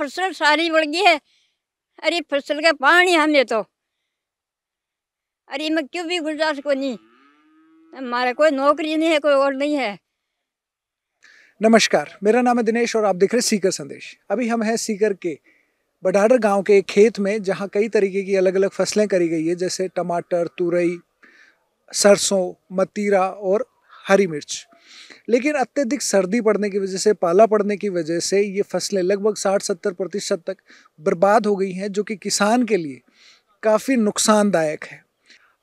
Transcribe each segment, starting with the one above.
फसल सारी बढ़ गई है अरे फसल का पानी हमें तो अरे मैं क्यों भी गुजार को नहीं हमारा कोई नौकरी नहीं है कोई और नहीं है नमस्कार मेरा नाम है दिनेश और आप देख रहे हैं सीकर संदेश अभी हम हैं सीकर के बडाडर गांव के एक खेत में जहां कई तरीके की अलग अलग फसलें करी गई है जैसे टमाटर तुरई सरसों मतीरा और हरी मिर्च लेकिन अत्यधिक सर्दी पड़ने की वजह से पाला पड़ने की वजह से ये फसलें लगभग साठ सत्तर प्रतिशत तक बर्बाद हो गई हैं जो कि किसान के लिए काफ़ी नुकसानदायक है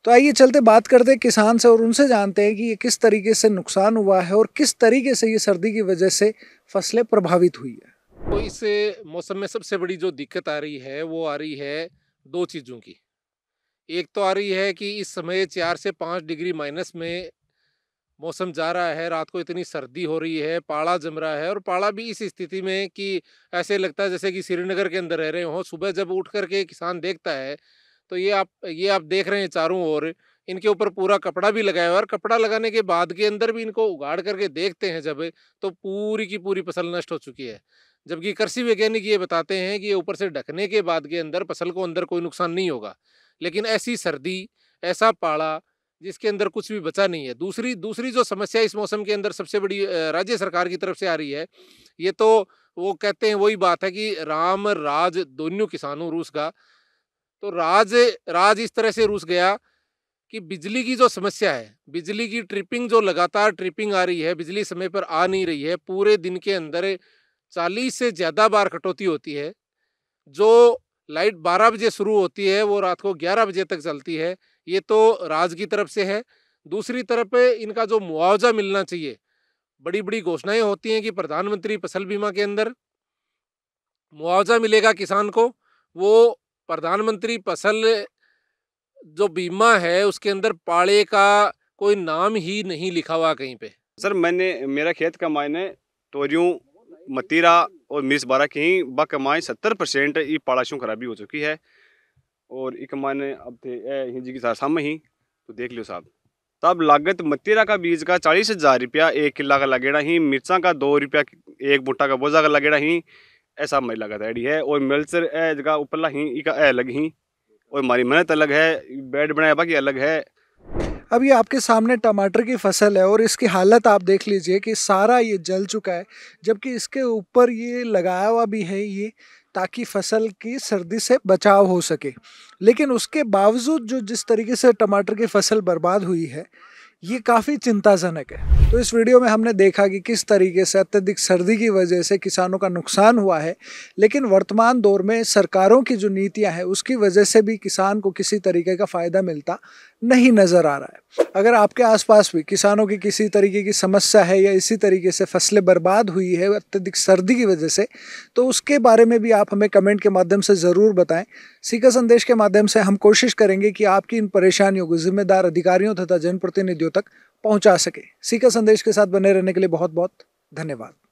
तो आइए चलते बात करते हैं किसान से और उनसे जानते हैं कि ये किस तरीके से नुकसान हुआ है और किस तरीके से ये सर्दी की वजह से फसलें प्रभावित हुई है तो इस मौसम में सबसे बड़ी जो दिक्कत आ रही है वो आ रही है दो चीज़ों की एक तो आ रही है कि इस समय चार से पाँच डिग्री माइनस में मौसम जा रहा है रात को इतनी सर्दी हो रही है पाड़ा जम रहा है और पाड़ा भी इस स्थिति में कि ऐसे लगता है जैसे कि श्रीनगर के अंदर रह रहे हों सुबह जब उठ करके किसान देखता है तो ये आप ये आप देख रहे हैं चारों ओर इनके ऊपर पूरा कपड़ा भी लगाया हुआ है और कपड़ा लगाने के बाद के अंदर भी इनको उगाड़ करके देखते हैं जब तो पूरी की पूरी फसल नष्ट हो चुकी है जबकि कृषि वैज्ञानिक ये बताते हैं कि ये ऊपर से ढकने के बाद के अंदर फसल को अंदर कोई नुकसान नहीं होगा लेकिन ऐसी सर्दी ऐसा पाड़ा जिसके अंदर कुछ भी बचा नहीं है दूसरी दूसरी जो समस्या इस मौसम के अंदर सबसे बड़ी राज्य सरकार की तरफ से आ रही है ये तो वो कहते हैं वही बात है कि राम राज दोनों किसानों रूस का तो राज राज इस तरह से रूस गया कि बिजली की जो समस्या है बिजली की ट्रिपिंग जो लगातार ट्रिपिंग आ रही है बिजली समय पर आ नहीं रही है पूरे दिन के अंदर चालीस से ज़्यादा बार कटौती होती है जो लाइट 12 बजे शुरू होती है वो रात को 11 बजे तक चलती है ये तो राज की तरफ से है दूसरी तरफ इनका जो मुआवजा मिलना चाहिए बड़ी बड़ी घोषणाएं होती हैं कि प्रधानमंत्री फसल बीमा के अंदर मुआवजा मिलेगा किसान को वो प्रधानमंत्री फसल जो बीमा है उसके अंदर पाड़े का कोई नाम ही नहीं लिखा हुआ कहीं पे सर मैंने मेरा खेत का मायने तोरियों मतीरा और मिस बारह की कमाई सत्तर परसेंट पाड़ा शू खराबी हो चुकी है और एक माने अब थे हिंजी की सामने ही तो देख लियो साहब तब तो लागत मतीरा का बीज का चालीस हज़ार रुपया एक किला का लगेड़ा ही मिर्चा का दो रुपया एक बूटा का बोझा का लगेड़ा ही ऐसा मेरी लागत एडी है और मिल्चर ए जगह उपरला ही एक अलग ही और हमारी मेहनत अलग है बेड बनाया बाकी अलग है अब ये आपके सामने टमाटर की फसल है और इसकी हालत आप देख लीजिए कि सारा ये जल चुका है जबकि इसके ऊपर ये लगाया हुआ भी है ये ताकि फसल की सर्दी से बचाव हो सके लेकिन उसके बावजूद जो जिस तरीके से टमाटर की फसल बर्बाद हुई है ये काफ़ी चिंताजनक है तो इस वीडियो में हमने देखा कि किस तरीके से अत्यधिक सर्दी की वजह से किसानों का नुकसान हुआ है लेकिन वर्तमान दौर में सरकारों की जो नीतियाँ हैं उसकी वजह से भी किसान को किसी तरीके का फ़ायदा मिलता नहीं नज़र आ रहा है अगर आपके आसपास भी किसानों की किसी तरीके की समस्या है या इसी तरीके से फसलें बर्बाद हुई है अत्यधिक सर्दी की वजह से तो उसके बारे में भी आप हमें कमेंट के माध्यम से ज़रूर बताएं सीखा संदेश के माध्यम से हम कोशिश करेंगे कि आपकी इन परेशानियों को जिम्मेदार अधिकारियों तथा जनप्रतिनिधियों तक पहुंचा सके सीखा संदेश के साथ बने रहने के लिए बहुत बहुत धन्यवाद